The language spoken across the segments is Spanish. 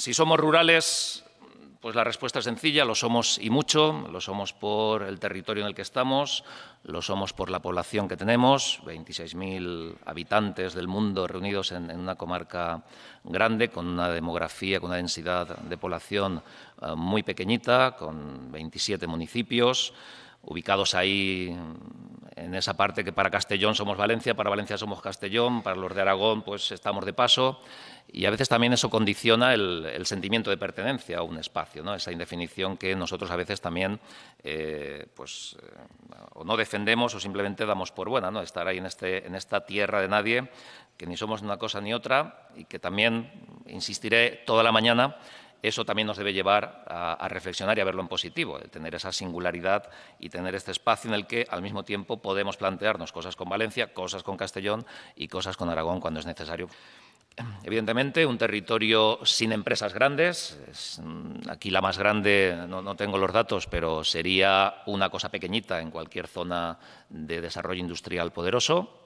Si somos rurales, pues la respuesta es sencilla, lo somos y mucho, lo somos por el territorio en el que estamos, lo somos por la población que tenemos, 26.000 habitantes del mundo reunidos en, una comarca grande, con una demografía, con una densidad de población eh, muy pequeñita, con 27 municipios, ubicados ahí en esa parte que para Castellón somos Valencia, para Valencia somos Castellón, para los de Aragón pues estamos de paso y a veces también eso condiciona el, sentimiento de pertenencia a un espacio, ¿no? esa indefinición que nosotros a veces también eh, pues, eh, o no defendemos o simplemente damos por buena, ¿no? estar ahí en, este, en esta tierra de nadie, que ni somos una cosa ni otra y que también, insistiré toda la mañana, eso también nos debe llevar a, reflexionar y a verlo en positivo, el tener esa singularidad y tener este espacio en el que al mismo tiempo podemos plantearnos cosas con Valencia, cosas con Castellón y cosas con Aragón cuando es necesario. Evidentemente, un territorio sin empresas grandes. Mm, aquí la más grande, no, tengo los datos, pero sería una cosa pequeñita en cualquier zona de desarrollo industrial poderoso.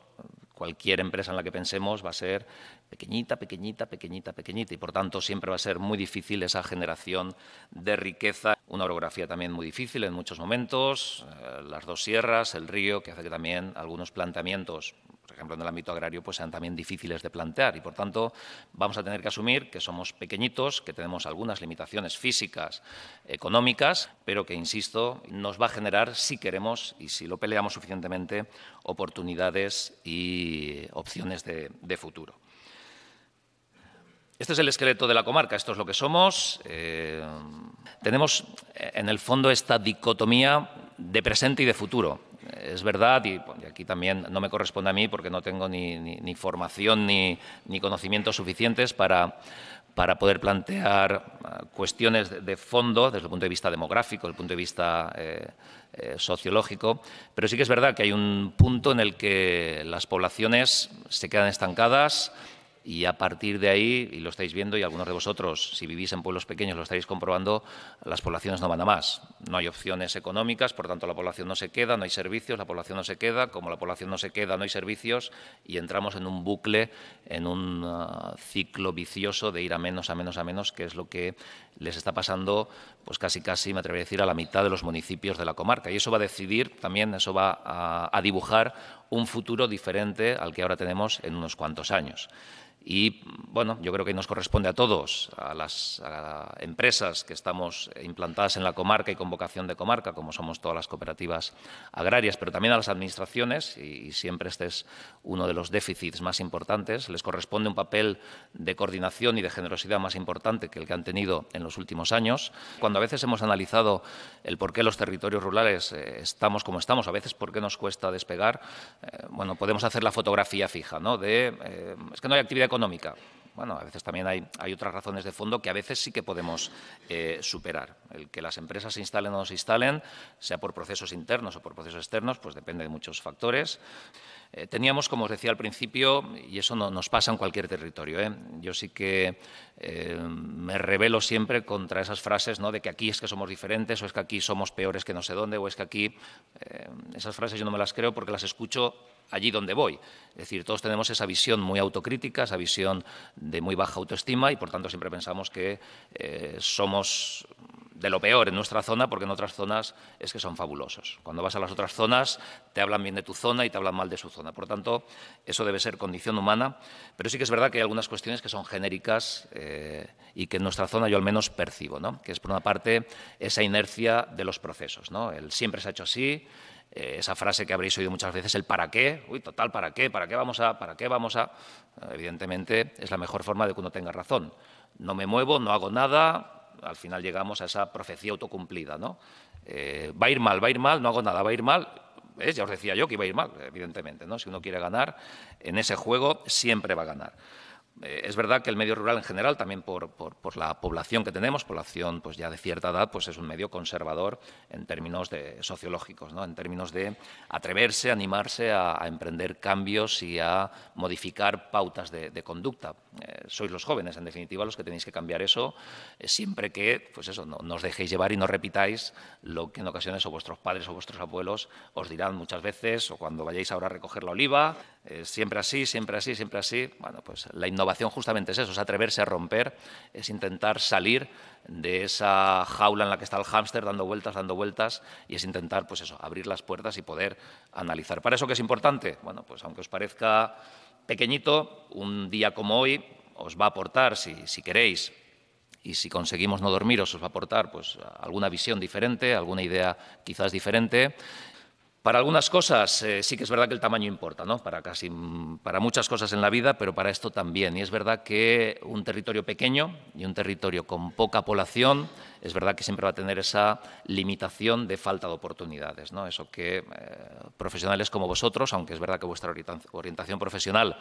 Cualquier empresa en la que pensemos va a ser pequeñita, pequeñita, pequeñita, pequeñita. Y por tanto, siempre va a ser muy difícil esa generación de riqueza. Una orografía también muy difícil en muchos momentos. Eh, las dos sierras, el río, que hace que también algunos planteamientos por ejemplo, en el ámbito agrario, pues sean también difíciles de plantear. Y, por tanto, vamos a tener que asumir que somos pequeñitos, que tenemos algunas limitaciones físicas, económicas, pero que, insisto, nos va a generar, si queremos y si lo peleamos suficientemente, oportunidades y opciones de, futuro. Este es el esqueleto de la comarca, esto es lo que somos. Eh, tenemos en el fondo esta dicotomía de presente y de futuro es verdad, y, aquí también no me corresponde a mí porque no tengo ni, formación ni, conocimientos suficientes para, poder plantear ah, cuestiones de, fondo desde el punto de vista demográfico, desde el punto de vista eh, eh, sociológico, pero sí que es verdad que hay un punto en el que las poblaciones se quedan estancadas, y a partir de ahí, y lo estáis viendo y algunos de vosotros, si vivís en pueblos pequeños, lo estáis comprobando, las poblaciones no van a más. No hay opciones económicas, por tanto la población no se queda, no hay servicios, la población no se queda, como la población no se queda, no hay servicios y entramos en un bucle, en un ah, ciclo vicioso de ir a menos, a menos, a menos, que es lo que les está pasando, pues casi, casi, me atrevería a decir, a la mitad de los municipios de la comarca. Y eso va a decidir también, eso va a dibujar un futuro diferente al que ahora tenemos en unos cuantos años. Y bueno, yo creo que nos corresponde a todos, a las empresas que estamos implantadas en la comarca y con vocación de comarca, como somos todas las cooperativas agrarias, pero también a las administraciones, y, siempre este es uno de los déficits más importantes, les corresponde un papel de coordinación y de generosidad más importante que el que han tenido en los últimos años. Cuando a veces hemos analizado el por qué los territorios rurales eh, estamos como estamos, a veces por qué nos cuesta despegar, eh, bueno, podemos hacer la fotografía fija, ¿no? De, eh, es que no hay actividad económica. Bueno, a veces también hay, otras razones de fondo que a veces sí que podemos eh, superar. El que las empresas se instalen o no se instalen, sea por procesos internos o por procesos externos, pues depende de muchos factores. Eh, teníamos, como os decía al principio, y eso no, nos pasa en cualquier territorio, ¿eh? yo sí que me rebelo siempre contra esas frases ¿no? de que aquí es que somos diferentes o es que aquí somos peores que no sé dónde o es que aquí... esas frases yo no me las creo porque las escucho allí donde voy. Es decir, todos tenemos esa visión muy autocrítica, esa visión de muy baja autoestima y, por tanto, siempre pensamos que eh, somos de lo peor en nuestra zona porque en otras zonas es que son fabulosos. Cuando vas a las otras zonas te hablan bien de tu zona y te hablan mal de su zona. Por tanto, eso debe ser condición humana, pero sí que es verdad que hay algunas cuestiones que son genéricas eh, y que en nuestra zona yo al menos percibo, ¿no? que es por una parte esa inercia de los procesos. ¿no? El siempre se ha hecho así, eh, esa frase que habréis oído muchas veces, el para qué, uy, total, ¿para qué? ¿Para qué vamos a? ¿Para qué vamos a? Evidentemente es la mejor forma de que uno tenga razón. No me muevo, no hago nada, al final llegamos a esa profecía autocumplida, ¿no? Eh, va a ir mal, va a ir mal, no hago nada, va a ir mal, ¿Ves? Ya os decía yo que iba a ir mal, evidentemente, ¿no? Si uno quiere ganar en ese juego, siempre va a ganar. Eh, es verdad que el medio rural en general, también por, la población que tenemos, población pues ya de cierta edad, pues es un medio conservador en términos de, sociológicos, ¿no? en términos de atreverse, animarse a, emprender cambios y a modificar pautas de, conducta. Eh, sois los jóvenes, en definitiva, los que tenéis que cambiar eso, eh, siempre que pues eso, no, nos dejéis llevar y no repitáis lo que en ocasiones o vuestros padres o vuestros abuelos os dirán muchas veces, o cuando vayáis ahora a recoger la oliva, eh, siempre así, siempre así, siempre así. Bueno, pues la innovación justamente es eso, es atreverse a romper, es intentar salir de esa jaula en la que está el hámster dando vueltas, dando vueltas, y es intentar, pues eso, abrir las puertas y poder analizar. ¿Para eso qué es importante? Bueno, pues aunque os parezca pequeñito, un día como hoy os va a aportar, si, queréis, y si conseguimos no dormiros os va a aportar pues, alguna visión diferente, alguna idea quizás diferente para algunas cosas eh, sí que es verdad que el tamaño importa, ¿no? Para casi para muchas cosas en la vida, pero para esto también. Y es verdad que un territorio pequeño y un territorio con poca población, es verdad que siempre va a tener esa limitación de falta de oportunidades, ¿no? Eso que eh, profesionales como vosotros, aunque es verdad que vuestra orientación profesional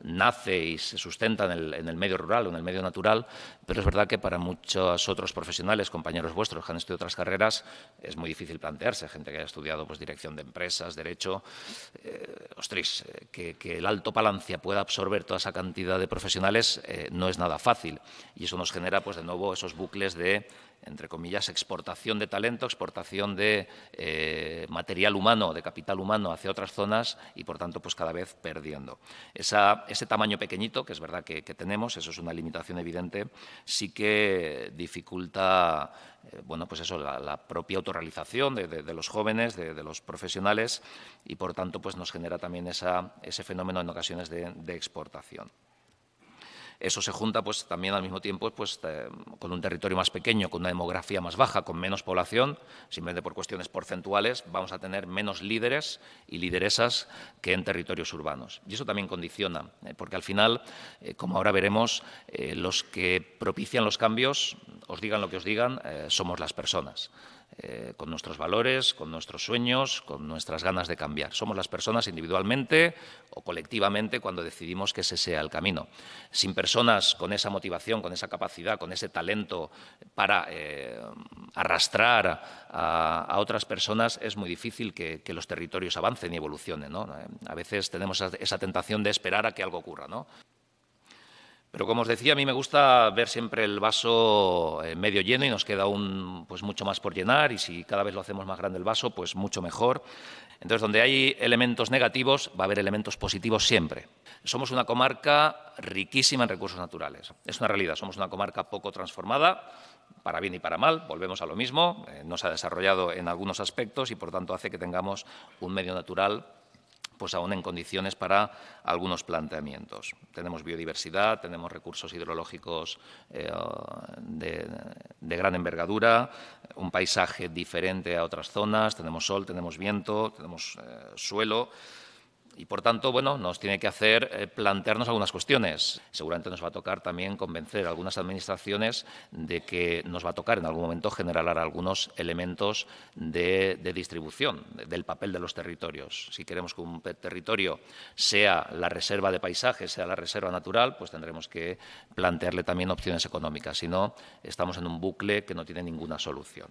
nace y se sustenta en el, medio rural o en el medio natural, pero es verdad que para muchos otros profesionales, compañeros vuestros que han estudiado otras carreras, es muy difícil plantearse gente que haya estudiado pues dirección de empresas, derecho, eh, eh que, el alto Palancia pueda absorber toda esa cantidad de profesionales eh, no es nada fácil. Y eso nos genera, pues, de nuevo, esos bucles de entre comillas, exportación de talento, exportación de eh, material humano, de capital humano hacia otras zonas y, por tanto, pues cada vez perdiendo. ese tamaño pequeñito, que es verdad que, tenemos, eso es una limitación evidente, sí que dificulta eh, bueno, pues eso, la, propia autorrealización de, los jóvenes, de, los profesionales y, por tanto, pues nos genera también ese fenómeno en ocasiones de exportación. Eso se junta pues, también al mismo tiempo pues, con un territorio más pequeño, con una demografía más baja, con menos población, simplemente por cuestiones porcentuales vamos a tener menos líderes y lideresas que en territorios urbanos. Y eso también condiciona, eh, porque al final, eh, como ahora veremos, eh, los que propician los cambios, os digan lo que os digan, somos las personas. Eh, con nuestros valores, con nuestros sueños, con nuestras ganas de cambiar. Somos las personas individualmente o colectivamente cuando decidimos que ese sea el camino. Sin personas con esa motivación, con esa capacidad, con ese talento para eh, arrastrar a, otras personas, es muy difícil que, los territorios avancen y evolucionen. Eh, a veces tenemos esa tentación de esperar a que algo ocurra. Pero como os decía, a mí me gusta ver siempre el vaso eh, medio lleno y nos queda un, pues mucho más por llenar y si cada vez lo hacemos más grande el vaso, pues mucho mejor. Entonces, donde hay elementos negativos, va a haber elementos positivos siempre. Somos una comarca riquísima en recursos naturales. Es una realidad, somos una comarca poco transformada, para bien y para mal, volvemos a lo mismo, Nos eh, no se ha desarrollado en algunos aspectos y por tanto hace que tengamos un medio natural pues aún en condiciones para algunos planteamientos. Tenemos biodiversidad, tenemos recursos hidrológicos eh, de, gran envergadura, un paisaje diferente a otras zonas, tenemos sol, tenemos viento, tenemos eh, suelo. Y por tanto, bueno, nos tiene que hacer eh, plantearnos algunas cuestiones. Seguramente nos va a tocar también convencer a algunas administraciones de que nos va a tocar en algún momento generar algunos elementos de, distribución del papel de los territorios. Si queremos que un territorio sea la reserva de paisajes... sea la reserva natural, pues tendremos que plantearle también opciones económicas. Si no, estamos en un bucle que no tiene ninguna solución.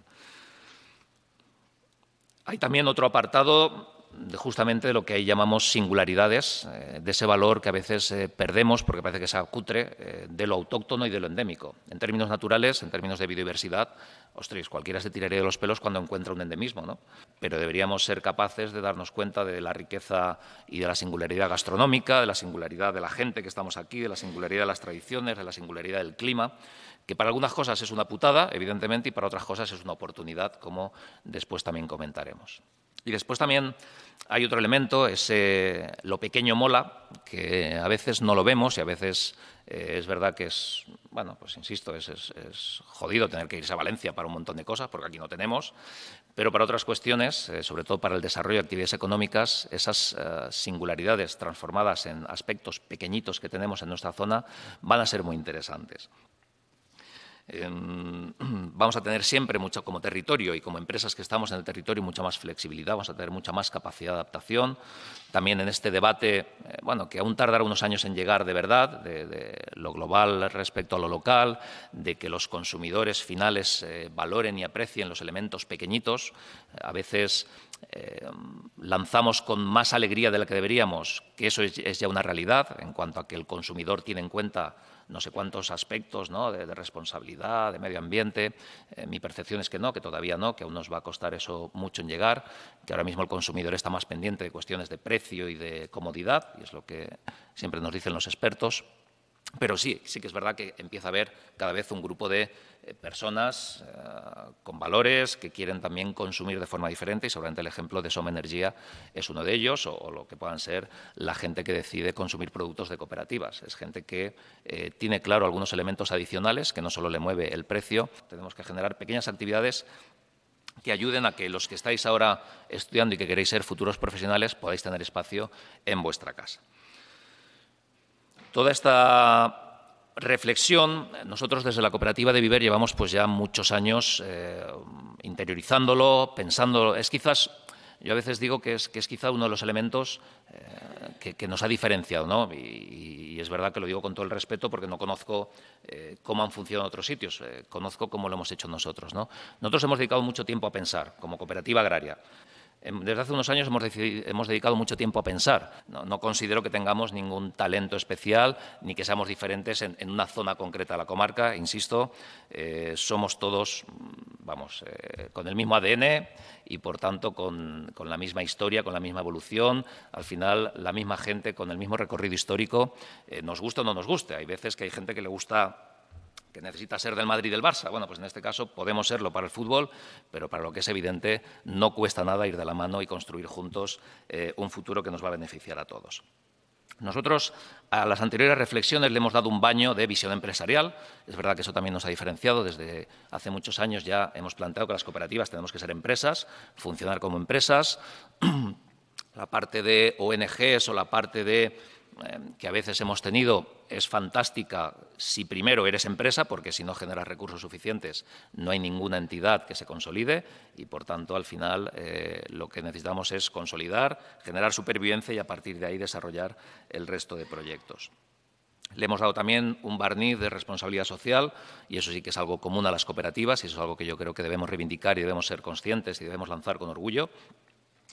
Hay también otro apartado justamente de lo que ahí llamamos singularidades, eh, de ese valor que a veces eh, perdemos porque parece que se acutre eh, de lo autóctono y de lo endémico. En términos naturales, en términos de biodiversidad, ostras, cualquiera se tiraría de los pelos cuando encuentra un endemismo, ¿no? Pero deberíamos ser capaces de darnos cuenta de la riqueza y de la singularidad gastronómica, de la singularidad de la gente que estamos aquí, de la singularidad de las tradiciones, de la singularidad del clima que para algunas cosas es una putada, evidentemente, y para otras cosas es una oportunidad, como después también comentaremos. Y después también hay otro elemento, es lo pequeño mola, que a veces no lo vemos y a veces eh, es verdad que es, bueno, pues insisto, es, jodido tener que irse a Valencia para un montón de cosas, porque aquí no tenemos, pero para otras cuestiones, eh, sobre todo para el desarrollo de actividades económicas, esas eh, singularidades transformadas en aspectos pequeñitos que tenemos en nuestra zona van a ser muy interesantes. vamos a tener siempre mucho como territorio y como empresas que estamos en el territorio mucha más flexibilidad, vamos a tener mucha más capacidad de adaptación. También en este debate, eh, bueno, que aún tardará unos años en llegar de verdad, de, lo global respecto a lo local, de que los consumidores finales eh, valoren y aprecien los elementos pequeñitos. A veces eh, lanzamos con más alegría de la que deberíamos, que eso es, ya una realidad en cuanto a que el consumidor tiene en cuenta no sé cuántos aspectos ¿no? de, responsabilidad, de medio ambiente. Eh, mi percepción es que no, que todavía no, que aún nos va a costar eso mucho en llegar, que ahora mismo el consumidor está más pendiente de cuestiones de precio y de comodidad, y es lo que siempre nos dicen los expertos. Pero sí, sí que es verdad que empieza a haber cada vez un grupo de eh, personas eh, con valores que quieren también consumir de forma diferente y seguramente el ejemplo de Soma Energía es uno de ellos o, lo que puedan ser la gente que decide consumir productos de cooperativas. Es gente que eh, tiene claro algunos elementos adicionales que no solo le mueve el precio. Tenemos que generar pequeñas actividades que ayuden a que los que estáis ahora estudiando y que queréis ser futuros profesionales podáis tener espacio en vuestra casa toda esta reflexión, nosotros desde la cooperativa de Viver llevamos pues ya muchos años eh, interiorizándolo, pensando, es quizás, yo a veces digo que es, quizás quizá uno de los elementos eh, que, nos ha diferenciado, ¿no? Y, es verdad que lo digo con todo el respeto porque no conozco eh, cómo han funcionado otros sitios, conozco cómo lo hemos hecho nosotros, ¿no? Nosotros hemos dedicado mucho tiempo a pensar como cooperativa agraria. Em, desde hace unos años hemos, dedicado mucho tiempo a pensar. No, considero que tengamos ningún talento especial ni que seamos diferentes en, una zona concreta de la comarca. Insisto, eh, somos todos, mm, vamos, eh, con el mismo ADN y, por tanto, con, la misma historia, con la misma evolución. Al final, la misma gente con el mismo recorrido histórico, eh, nos gusta o no nos guste. Hay veces que hay gente que le gusta que necesita ser del Madrid y del Barça. Bueno, pues en este caso podemos serlo para el fútbol, pero para lo que es evidente no cuesta nada ir de la mano y construir juntos eh, un futuro que nos va a beneficiar a todos. Nosotros a las anteriores reflexiones le hemos dado un baño de visión empresarial. Es verdad que eso también nos ha diferenciado. Desde hace muchos años ya hemos planteado que las cooperativas tenemos que ser empresas, funcionar como empresas. La parte de ONGs o la parte de eh, que a veces hemos tenido es fantástica si primero eres empresa, porque si no generas recursos suficientes no hay ninguna entidad que se consolide y por tanto al final eh, lo que necesitamos es consolidar, generar supervivencia y a partir de ahí desarrollar el resto de proyectos. Le hemos dado también un barniz de responsabilidad social y eso sí que es algo común a las cooperativas y eso es algo que yo creo que debemos reivindicar y debemos ser conscientes y debemos lanzar con orgullo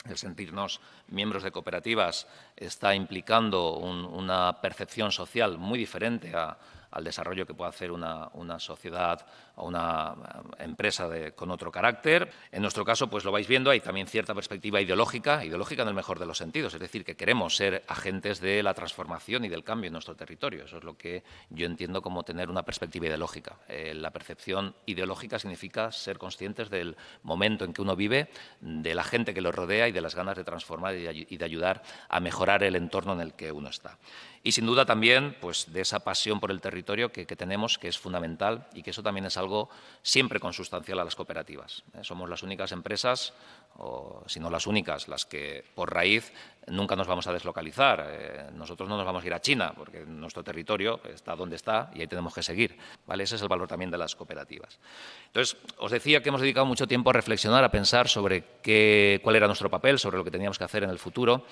el sentirnos miembros de cooperativas está implicando una percepción social muy diferente a, al desarrollo que pueda hacer una, sociedad o una eh, empresa con otro carácter. En nuestro caso, pues lo vais viendo, hay también cierta perspectiva ideológica, ideológica en el mejor de los sentidos, es decir, que queremos ser agentes de la transformación y del cambio en nuestro territorio. Eso es lo que yo entiendo como tener una perspectiva ideológica. Eh, la percepción ideológica significa ser conscientes del momento en que uno vive, de la gente que lo rodea y de las ganas de transformar y de ayudar a mejorar el entorno en el que uno está. Y sin duda también, pues de esa pasión por el territorio que, tenemos, que es fundamental y que eso también es algo siempre consustancial a las cooperativas. ¿eh? Somos las únicas empresas o las únicas, las que por raíz nunca nos vamos a deslocalizar. Eh, nosotros no nos vamos a ir a China, porque nuestro territorio está donde está y ahí tenemos que seguir. ¿vale? Ese es el valor también de las cooperativas. Entonces, os decía que hemos dedicado mucho tiempo a reflexionar, a pensar sobre qué, cuál era nuestro papel, sobre lo que teníamos que hacer en el futuro.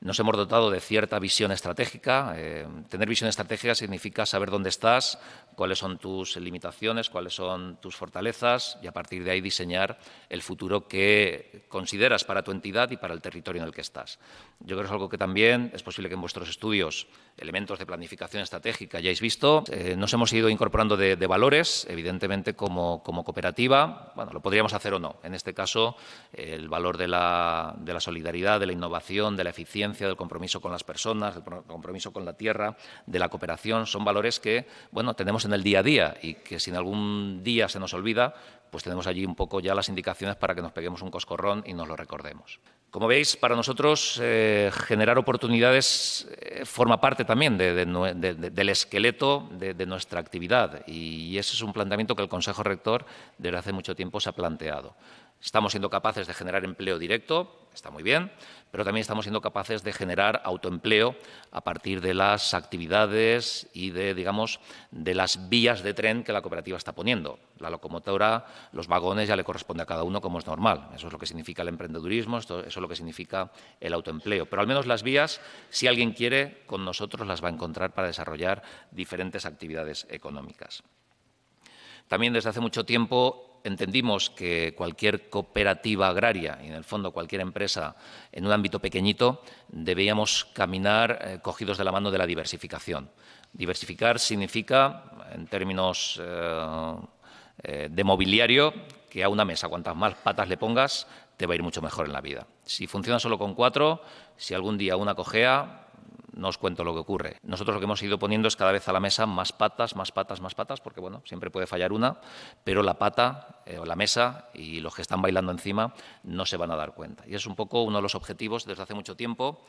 Nos hemos dotado de cierta visión estratégica. Eh, tener visión estratégica significa saber dónde estás, cuáles son tus limitaciones, cuáles son tus fortalezas y a partir de ahí diseñar el futuro que consideras para tu entidad y para el territorio en el que estás. Yo creo que es algo que también es posible que en vuestros estudios, elementos de planificación estratégica, hayáis visto. Eh, nos hemos ido incorporando de, valores, evidentemente, como, como, cooperativa. Bueno, lo podríamos hacer o no. En este caso, el valor de la, solidaridad, de la innovación, de la eficiencia, del compromiso con las personas, del compromiso con la tierra, de la cooperación, son valores que, bueno, tenemos en el día a día y que si en algún día se nos olvida, pues tenemos allí un poco ya las indicaciones para que nos peguemos un coscorro y nos lo recordemos. Como veis, para nosotros eh, generar oportunidades eh, forma parte también del esqueleto de, nuestra actividad y ese es un planteamiento que el Consejo Rector desde hace mucho tiempo se ha planteado. Estamos siendo capaces de generar empleo directo, está muy bien, pero también estamos siendo capaces de generar autoempleo a partir de las actividades y de, digamos, de las vías de tren que la cooperativa está poniendo. La locomotora, los vagones ya le corresponde a cada uno como es normal. Eso es lo que significa el emprendedurismo, eso es lo que significa el autoempleo. Pero al menos las vías, si alguien quiere, con nosotros las va a encontrar para desarrollar diferentes actividades económicas. También desde hace mucho tiempo entendimos que cualquier cooperativa agraria y, en el fondo, cualquier empresa en un ámbito pequeñito, debíamos caminar eh, cogidos de la mano de la diversificación. Diversificar significa, en términos eh, eh, de mobiliario, que a una mesa cuantas más patas le pongas, te va a ir mucho mejor en la vida. Si funciona solo con cuatro, si algún día una cojea, no os cuento lo que ocurre. Nosotros lo que hemos ido poniendo es cada vez a la mesa más patas, más patas, más patas, porque bueno, siempre puede fallar una, pero la pata eh, o la mesa y los que están bailando encima no se van a dar cuenta. Y es un poco uno de los objetivos desde hace mucho tiempo.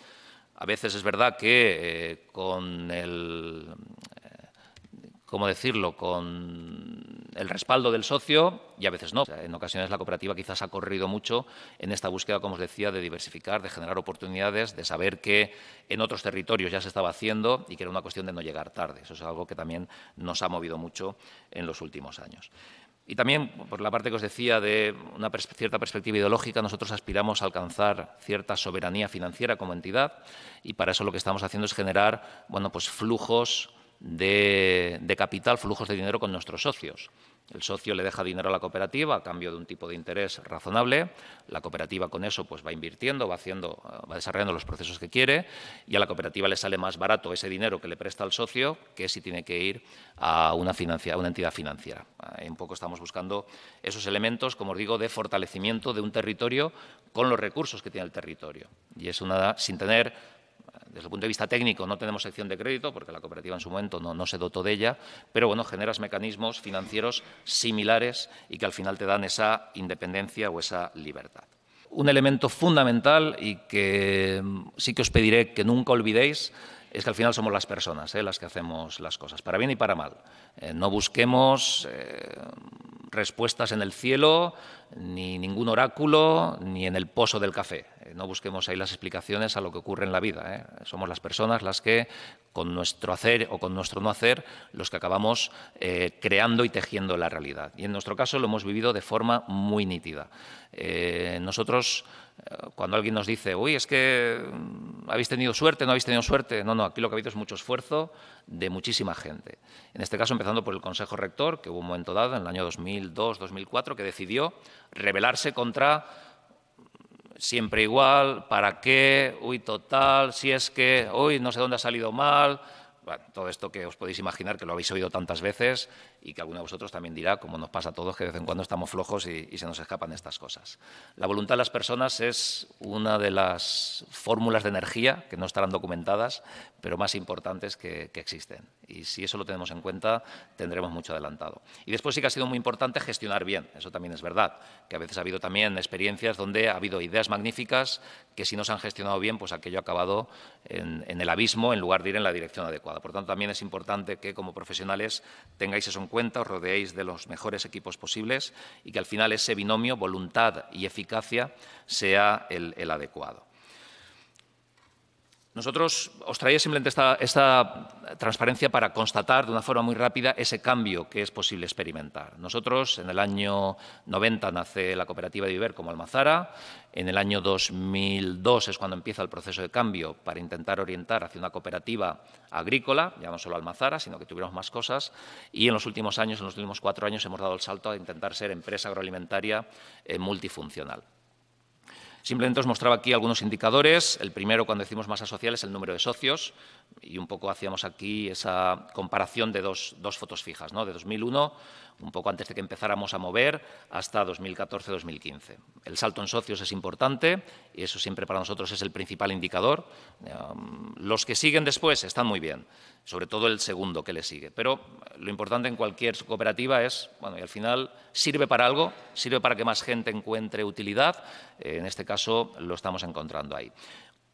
A veces es verdad que eh, con el, ¿cómo decirlo?, con el respaldo del socio y a veces no. en ocasiones la cooperativa quizás ha corrido mucho en esta búsqueda, como os decía, de diversificar, de generar oportunidades, de saber que en otros territorios ya se estaba haciendo y que era una cuestión de no llegar tarde. Eso es algo que también nos ha movido mucho en los últimos años. Y también, por la parte que os decía de una cierta perspectiva ideológica, nosotros aspiramos a alcanzar cierta soberanía financiera como entidad y para eso lo que estamos haciendo es generar bueno, pues flujos de, capital, flujos de dinero con nuestros socios. El socio le deja dinero a la cooperativa a cambio de un tipo de interés razonable. La cooperativa con eso pues va invirtiendo, va haciendo, eh, va desarrollando los procesos que quiere y a la cooperativa le sale más barato ese dinero que le presta al socio que si tiene que ir a una, entidad financiera. En eh, poco estamos buscando esos elementos, como os digo, de fortalecimiento de un territorio con los recursos que tiene el territorio. Y es una sin tener desde el punto de vista técnico no tenemos sección de crédito porque la cooperativa en su momento no, se dotó de ella, pero bueno, generas mecanismos financieros similares y que al final te dan esa independencia o esa libertad. Un elemento fundamental y que mm, sí que os pediré que nunca olvidéis es que al final somos las personas ¿eh? las que hacemos las cosas, para bien y para mal. Eh, no busquemos eh, respuestas en el cielo, ni ningún oráculo, ni en el pozo del café. no busquemos ahí las explicaciones a lo que ocurre en la vida. Somos las personas las que, con nuestro hacer o con nuestro no hacer, los que acabamos creando y tejiendo la realidad. Y en nuestro caso lo hemos vivido de forma muy nítida. nosotros cuando alguien nos dice, uy, es que mm, habéis tenido suerte, no habéis tenido suerte. No, no, aquí lo que ha habido es mucho esfuerzo de muchísima gente. En este caso, empezando por el Consejo Rector, que hubo un momento dado, en el año 2002-2004, que decidió rebelarse contra mm, siempre igual, para qué, uy, total, si es que, uy, no sé dónde ha salido mal, todo esto que os podéis imaginar, que lo habéis oído tantas veces y que alguno de vosotros también dirá, como nos pasa a todos, que de vez en cuando estamos flojos y, se nos escapan estas cosas. La voluntad de las personas es una de las fórmulas de energía que no estarán documentadas, pero más importantes que, que existen. Y si eso lo tenemos en cuenta, tendremos mucho adelantado. Y después sí que ha sido muy importante gestionar bien, eso también es verdad, que a veces ha habido también experiencias donde ha habido ideas magníficas que si no se han gestionado bien, pues aquello ha acabado en, el abismo en lugar de ir en la dirección adecuada. Por tanto, también es importante que como profesionales tengáis eso en cuenta, os rodeéis de los mejores equipos posibles y que al final ese binomio, voluntad y eficacia, sea el adecuado. Nosotros os traía simplemente esta, transparencia para constatar de una forma muy rápida ese cambio que es posible experimentar. Nosotros en el año 90 nace la cooperativa de viver como Almazara, en el año 2002 es cuando empieza el proceso de cambio para intentar orientar hacia una cooperativa agrícola, ya no solo Almazara, sino que tuviéramos más cosas, y en los últimos años, en los últimos cuatro años, hemos dado el salto a intentar ser empresa agroalimentaria eh, multifuncional. Simplemente os mostraba aquí algunos indicadores. El primero, cuando decimos masa social, es el número de socios y un poco hacíamos aquí esa comparación de dos, fotos fijas, ¿no? de 2001, un poco antes de que empezáramos a mover, hasta 2014-2015. El salto en socios es importante y eso siempre para nosotros es el principal indicador. Um, los que siguen después están muy bien, sobre todo el segundo que le sigue. Pero lo importante en cualquier cooperativa es, bueno, y al final sirve para algo, sirve para que más gente encuentre utilidad. Eh, en este caso lo estamos encontrando ahí.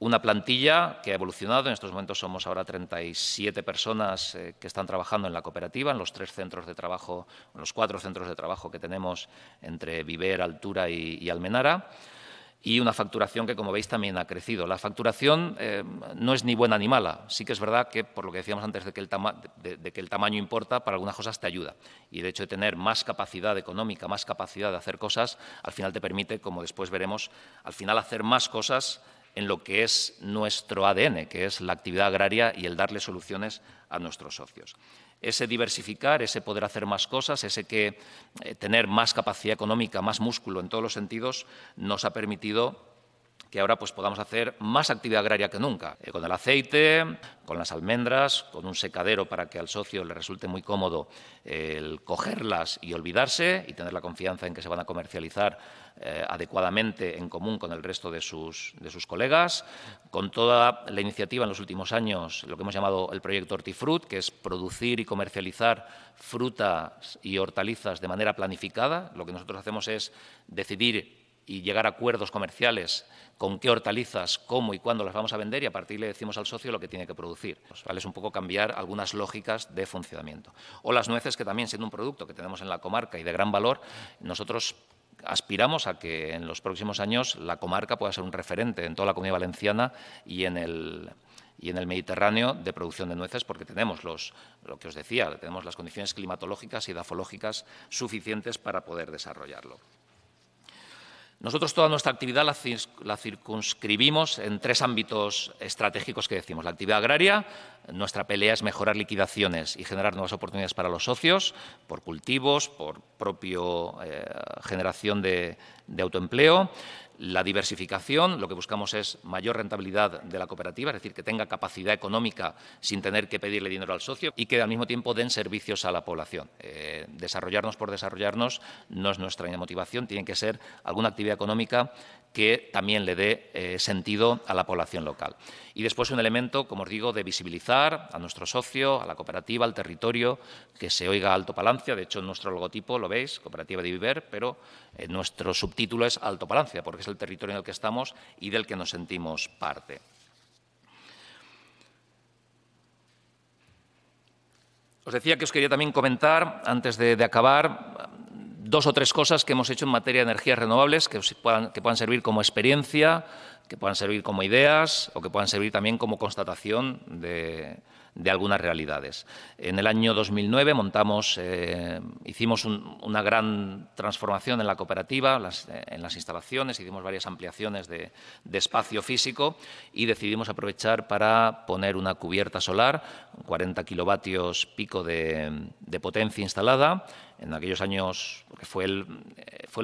Una plantilla que ha evolucionado, en estos momentos somos ahora 37 personas eh, que están trabajando en la cooperativa, en los tres centros de trabajo, en los cuatro centros de trabajo que tenemos entre Viver, Altura y, Almenara y una facturación que, como veis, también ha crecido. La facturación eh, no es ni buena ni mala. Sí que es verdad que, por lo que decíamos antes de que, el tamaño importa, para algunas cosas te ayuda. Y de hecho tener más capacidad económica, más capacidad de hacer cosas, al final te permite, como después veremos, al final hacer más cosas en lo que es nuestro ADN, que es la actividad agraria y el darle soluciones a nuestros socios. Ese diversificar, ese poder hacer más cosas, ese que eh, tener más capacidad económica, más músculo en todos los sentidos, nos ha permitido que ahora pues, podamos hacer más actividad agraria que nunca, eh, con el aceite, con las almendras, con un secadero para que al socio le resulte muy cómodo eh, el cogerlas y olvidarse y tener la confianza en que se van a comercializar eh, adecuadamente en común con el resto de sus, de sus colegas, con toda la iniciativa en los últimos años, lo que hemos llamado el proyecto Hortifrut, que es producir y comercializar frutas y hortalizas de manera planificada. Lo que nosotros hacemos es decidir y llegar a acuerdos comerciales con qué hortalizas, cómo y cuándo las vamos a vender y a partir le decimos al socio lo que tiene que producir. ¿vale? Es un poco cambiar algunas lógicas de funcionamiento. O las nueces, que también siendo un producto que tenemos en la comarca y de gran valor, nosotros aspiramos a que en los próximos años la comarca pueda ser un referente en toda la comunidad valenciana y en el, y en el Mediterráneo de producción de nueces porque tenemos los, lo que os decía, tenemos las condiciones climatológicas y dafológicas suficientes para poder desarrollarlo. Nosotros toda nuestra actividad la, circunscribimos en tres ámbitos estratégicos que decimos. La actividad agraria, nuestra pelea es mejorar liquidaciones y generar nuevas oportunidades para los socios, por cultivos, por propia eh, generación de autoempleo la diversificación, lo que buscamos es mayor rentabilidad de la cooperativa, es decir, que tenga capacidad económica sin tener que pedirle dinero al socio y que al mismo tiempo den servicios a la población. Eh, desarrollarnos por desarrollarnos no es nuestra motivación, tiene que ser alguna actividad económica que también le dé eh, sentido a la población local. Y después un elemento, como os digo, de visibilizar a nuestro socio, a la cooperativa, al territorio, que se oiga Alto Palancia. De hecho, en nuestro logotipo lo veis, Cooperativa de Viver, pero eh, nuestro subtítulo es Alto Palancia, porque es el territorio en el que estamos y del que nos sentimos parte. Os decía que os quería también comentar, antes de acabar, dos o tres cosas que hemos hecho en materia de energías renovables que puedan, servir como experiencia, que puedan servir como ideas o que puedan servir también como constatación de, algunas realidades. En el año 2009 montamos, eh, hicimos una gran transformación en la cooperativa, eh, en las instalaciones, hicimos varias ampliaciones de, espacio físico y decidimos aprovechar para poner una cubierta solar, 40 kilovatios pico de potencia instalada, en aquellos años, eh, fue el,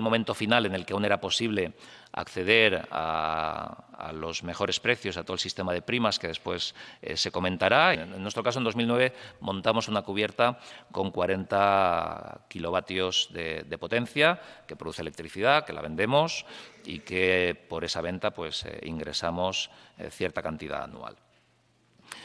momento final en el que aún era posible acceder a, los mejores precios, a todo el sistema de primas que después eh, se comentará. En, nuestro caso, en 2009, montamos una cubierta con 40 kilovatios de, potencia que produce electricidad, que la vendemos y que por esa venta pues, eh, ingresamos cierta cantidad anual.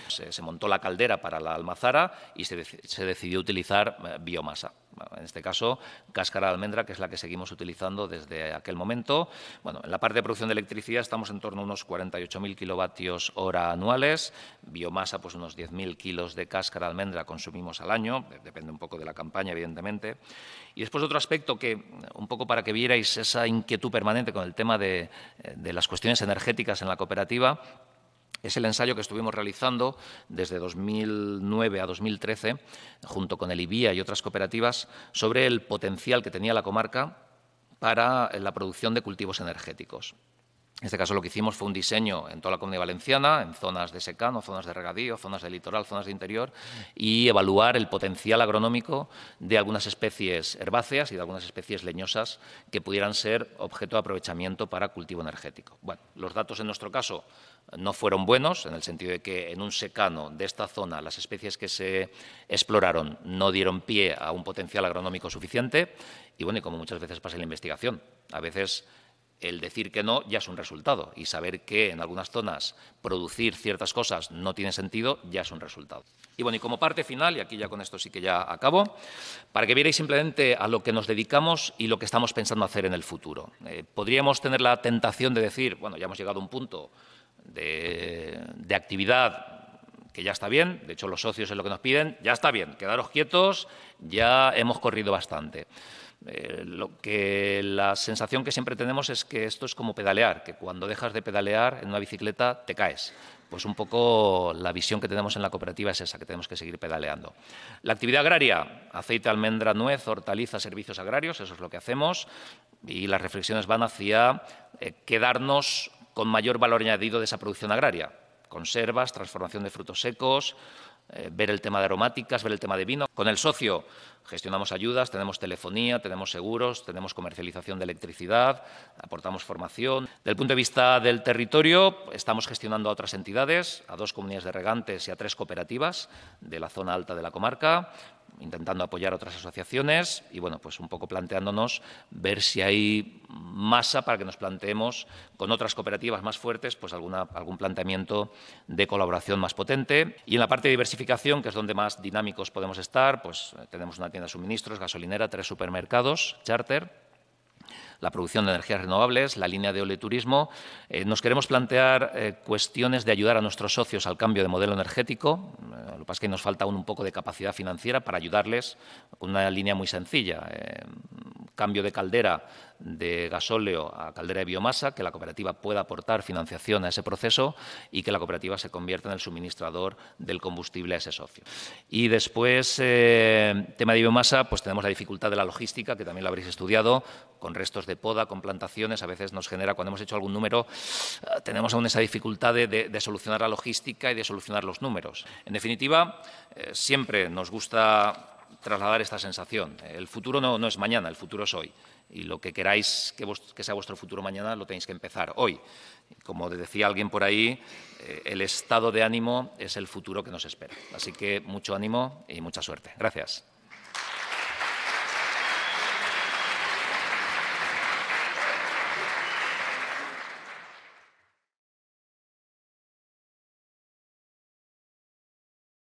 Se, montó la caldera para la almazara y se decidió utilizar biomasa en este caso, cáscara de almendra, que es la que seguimos utilizando desde aquel momento. Bueno, en la parte de producción de electricidad estamos en torno a unos 48.000 kilovatios hora anuales. Biomasa, pues unos 10.000 kilos de cáscara de almendra consumimos al año, depende un poco de la campaña, evidentemente. Y después otro aspecto que, un poco para que vierais esa inquietud permanente con el tema de eh, las cuestiones energéticas en la cooperativa, es el ensayo que estuvimos realizando desde 2009 a 2013, junto con el IBIA y otras cooperativas, sobre el potencial que tenía la comarca para la producción de cultivos energéticos. En este caso lo que hicimos fue un diseño en toda la comunidad valenciana, en zonas de secano, zonas de regadío, zonas de litoral, zonas de interior, y evaluar el potencial agronómico de algunas especies herbáceas y de algunas especies leñosas que pudieran ser objeto de aprovechamiento para cultivo energético. Bueno, los datos en nuestro caso no fueron buenos, en el sentido de que en un secano de esta zona las especies que se exploraron no dieron pie a un potencial agronómico suficiente, y bueno, y como muchas veces pasa en la investigación, a veces el decir que no ya es un resultado y saber que en algunas zonas producir ciertas cosas no tiene sentido ya es un resultado. Y bueno, y como parte final, y aquí ya con esto sí que ya acabo, para que vierais simplemente a lo que nos dedicamos y lo que estamos pensando hacer en el futuro. Eh, podríamos tener la tentación de decir, bueno, ya hemos llegado a un punto de, de actividad que ya está bien, de hecho los socios es lo que nos piden, ya está bien, quedaros quietos, ya hemos corrido bastante. Eh, lo que, la sensación que siempre tenemos es que esto es como pedalear, que cuando dejas de pedalear en una bicicleta te caes. Pues un poco la visión que tenemos en la cooperativa es esa, que tenemos que seguir pedaleando. La actividad agraria, aceite, almendra, nuez, hortaliza, servicios agrarios, eso es lo que hacemos. Y las reflexiones van hacia eh, quedarnos con mayor valor añadido de esa producción agraria. Conservas, transformación de frutos secos, eh, ver el tema de aromáticas, ver el tema de vino. Con el socio gestionamos ayudas, tenemos telefonía, tenemos seguros, tenemos comercialización de electricidad, aportamos formación. Del punto de vista del territorio, estamos gestionando a otras entidades, a dos comunidades de regantes y a tres cooperativas de la zona alta de la comarca intentando apoyar a otras asociaciones y, bueno, pues un poco planteándonos ver si hay masa para que nos planteemos con otras cooperativas más fuertes, pues alguna, algún planteamiento de colaboración más potente. Y en la parte de diversificación, que es donde más dinámicos podemos estar, pues eh, tenemos una tienda suministros, gasolinera, tres supermercados, charter la producción de energías renovables, la línea de oleoturismo... Eh, nos queremos plantear eh, cuestiones de ayudar a nuestros socios al cambio de modelo energético. Eh, lo que pasa es que nos falta aún un poco de capacidad financiera para ayudarles con una línea muy sencilla. cambio de caldera de gasóleo a caldera de biomasa, que la cooperativa pueda aportar financiación a ese proceso y que la cooperativa se convierta en el suministrador del combustible a ese socio. Y después, tema de biomasa, pues tenemos la dificultad de la logística, que también lo habréis estudiado, con restos de de poda, con plantaciones, a veces nos genera, cuando hemos hecho algún número, eh, tenemos aún esa dificultad de, solucionar la logística y de solucionar los números. En definitiva, eh, siempre nos gusta trasladar esta sensación. El futuro no, no, es mañana, el futuro es hoy. Y lo que queráis que, sea vuestro futuro mañana lo tenéis que empezar hoy. Como decía alguien por ahí, eh, el estado de ánimo es el futuro que nos espera. Así que mucho ánimo y mucha suerte. Gracias.